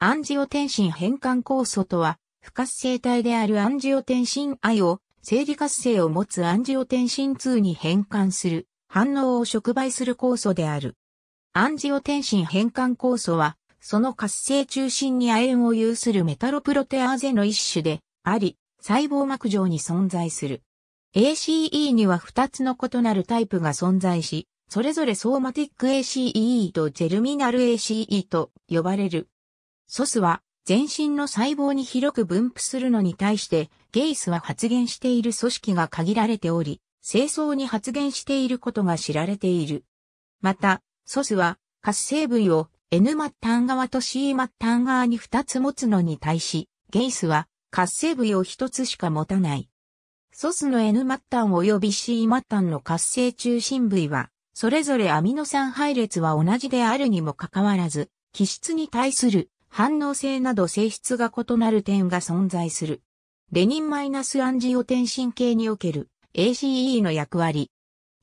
アンジオテンシン変換酵素とは、不活性体であるアンジオテンシン I を、生理活性を持つアンジオテンシン2に変換する、反応を触媒する酵素である。アンジオテンシン変換酵素は、その活性中心に亜鉛を有するメタロプロテアーゼの一種であり、細胞膜上に存在する。ACE には2つの異なるタイプが存在し、それぞれソーマティック ACE とジェルミナル ACE と呼ばれる。ソスは全身の細胞に広く分布するのに対して、ゲイスは発現している組織が限られており、清掃に発現していることが知られている。また、ソスは活性部位を N 末端側と C 末端側に2つ持つのに対し、ゲイスは活性部位を1つしか持たない。ソスの N 末端及び C 末端の活性中心部位は、それぞれアミノ酸配列は同じであるにもかかわらず、気質に対する反応性など性質が異なる点が存在する。レニンマイナスアンジオテンシにおける ACE の役割。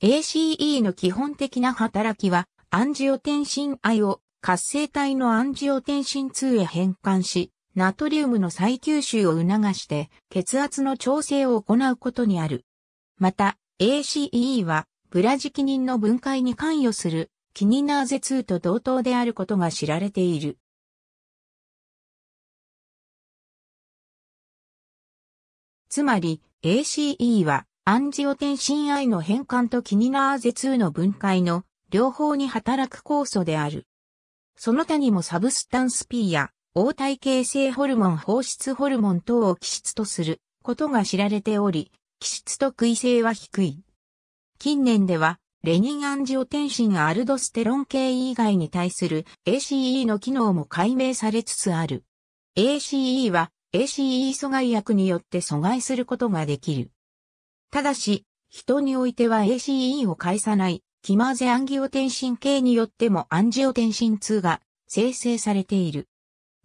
ACE の基本的な働きは、アンジオテンシン I を活性体のアンジオテンシン2へ変換し、ナトリウムの再吸収を促して血圧の調整を行うことにある。また、ACE はブラジキニンの分解に関与するキニナーゼ2と同等であることが知られている。つまり ACE はアンジオテンシン I の変換とキニナーゼ2の分解の両方に働く酵素である。その他にもサブスタンス P や応体形成ホルモン放出ホルモン等を気質とすることが知られており、気質と異性は低い。近年では、レニンアンジオテンシンアルドステロン系以外に対する ACE の機能も解明されつつある。ACE は ACE 阻害薬によって阻害することができる。ただし、人においては ACE を介さないキマーゼアンギオテンシン系によってもアンジオテンシン2が生成されている。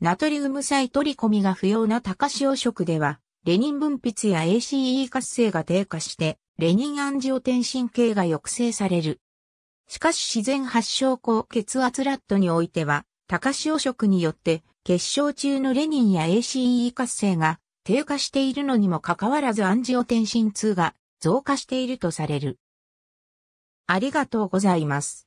ナトリウムサイ取り込みが不要な高潮食では、レニン分泌や ACE 活性が低下して、レニンアンジオテンシン系が抑制される。しかし自然発症高血圧ラットにおいては、高潮食によって決勝中のレニンや ACE 活性が低下しているのにもかかわらずアンジオテンシン2が増加しているとされる。ありがとうございます。